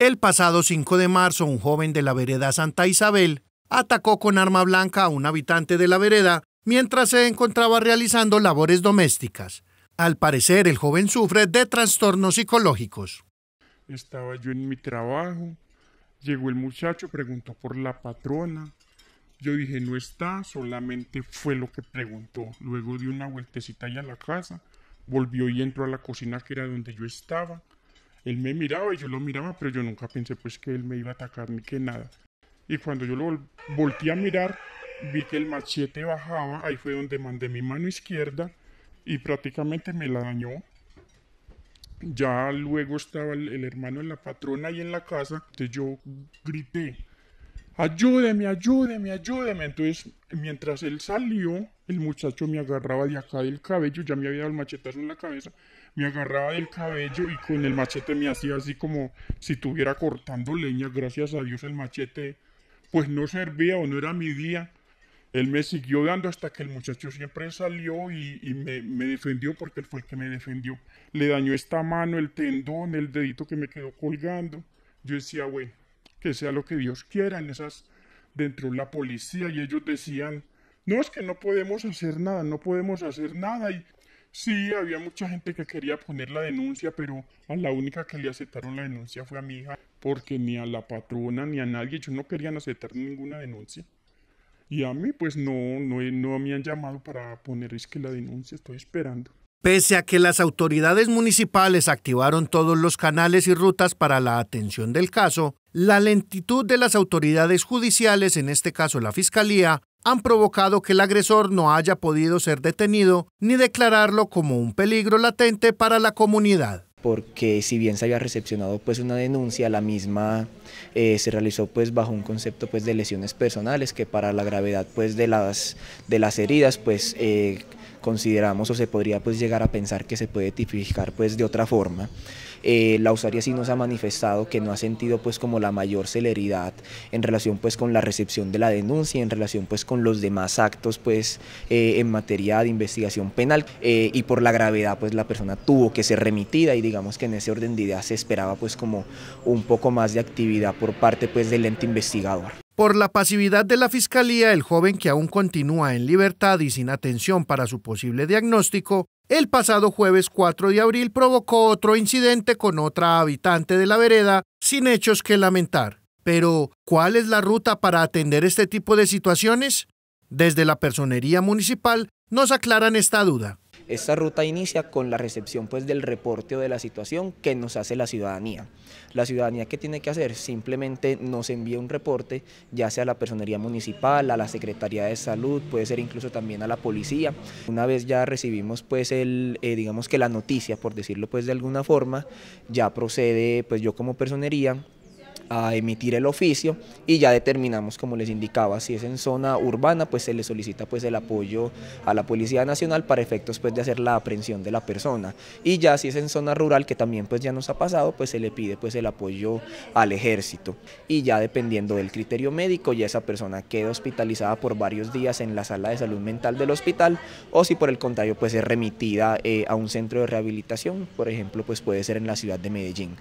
El pasado 5 de marzo, un joven de la vereda Santa Isabel atacó con arma blanca a un habitante de la vereda mientras se encontraba realizando labores domésticas. Al parecer, el joven sufre de trastornos psicológicos. Estaba yo en mi trabajo, llegó el muchacho, preguntó por la patrona. Yo dije, no está, solamente fue lo que preguntó. Luego dio una vueltecita allá a la casa, volvió y entró a la cocina que era donde yo estaba él me miraba y yo lo miraba, pero yo nunca pensé pues que él me iba a atacar ni que nada. Y cuando yo lo volteé a mirar, vi que el machete bajaba, ahí fue donde mandé mi mano izquierda y prácticamente me la dañó. Ya luego estaba el, hermano en la patrona y en la casa, entonces yo grité, ayúdeme, ayúdeme, ayúdeme. Entonces, mientras él salió, el muchacho me agarraba de acá del cabello, ya me había dado el machetazo en la cabeza, me agarraba del cabello y con el machete me hacía así como si estuviera cortando leña. Gracias a Dios el machete pues no servía o no era mi día. Él me siguió dando hasta que el muchacho siempre salió y, me, me, defendió porque él fue el que me defendió. Le dañó esta mano, el tendón, el dedito que me quedó colgando. Yo decía, bueno, que sea lo que Dios quiera en esas dentro de la policía y ellos decían, no es que no podemos hacer nada, no podemos hacer nada y sí, había mucha gente que quería poner la denuncia, pero a la única que le aceptaron la denuncia fue a mi hija, porque ni a la patrona ni a nadie, ellos no querían aceptar ninguna denuncia. Y a mí pues no, no, no me han llamado para poner es que la denuncia, estoy esperando. Pese a que las autoridades municipales activaron todos los canales y rutas para la atención del caso, la lentitud de las autoridades judiciales, en este caso la Fiscalía, han provocado que el agresor no haya podido ser detenido ni declararlo como un peligro latente para la comunidad porque si bien se había recepcionado pues una denuncia, la misma eh, se realizó pues bajo un concepto pues de lesiones personales que para la gravedad pues de las, de las heridas pues eh, consideramos o se podría pues llegar a pensar que se puede tipificar pues de otra forma. Eh, la usuaria sí nos ha manifestado que no ha sentido pues como la mayor celeridad en relación pues con la recepción de la denuncia, en relación pues con los demás actos pues en materia de investigación penal y por la gravedad pues la persona tuvo que ser remitida y de digamos que en ese orden de ideas se esperaba pues como un poco más de actividad por parte pues del ente investigador. Por la pasividad de la fiscalía, el joven que aún continúa en libertad y sin atención para su posible diagnóstico, el pasado jueves 4 de abril provocó otro incidente con otra habitante de la vereda sin hechos que lamentar. Pero, ¿cuál es la ruta para atender este tipo de situaciones? Desde la Personería Municipal nos aclaran esta duda. Esta ruta inicia con la recepción pues, del reporte o de la situación que nos hace la ciudadanía. La ciudadanía, ¿qué tiene que hacer? Simplemente nos envía un reporte, ya sea a la personería municipal, a la Secretaría de Salud, puede ser incluso también a la policía. Una vez ya recibimos pues el, eh, digamos que la noticia, por decirlo pues de alguna forma, ya procede pues yo como personería a emitir el oficio y ya determinamos, como les indicaba, si es en zona urbana, pues se le solicita pues el apoyo a la Policía Nacional para efectos pues de hacer la aprehensión de la persona y ya si es en zona rural, que también pues ya nos ha pasado, pues se le pide pues el apoyo al ejército y ya dependiendo del criterio médico, ya esa persona queda hospitalizada por varios días en la sala de salud mental del hospital o si por el contrario pues es remitida eh, a un centro de rehabilitación, por ejemplo pues puede ser en la ciudad de Medellín.